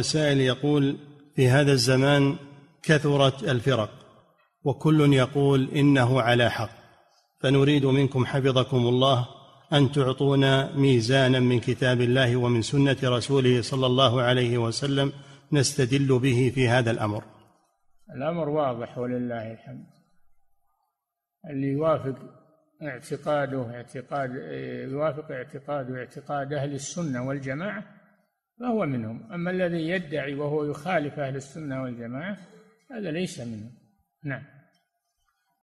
سائل يقول في هذا الزمان كثرت الفرق وكل يقول انه على حق فنريد منكم حفظكم الله ان تعطونا ميزانا من كتاب الله ومن سنه رسوله صلى الله عليه وسلم نستدل به في هذا الامر. الامر واضح ولله الحمد. اللي يوافق اعتقاده اعتقاد يوافق اعتقاده اعتقاد اهل السنه والجماعه فهو منهم أما الذي يدعي وهو يخالف أهل السنة والجماعة هذا ليس منهم نعم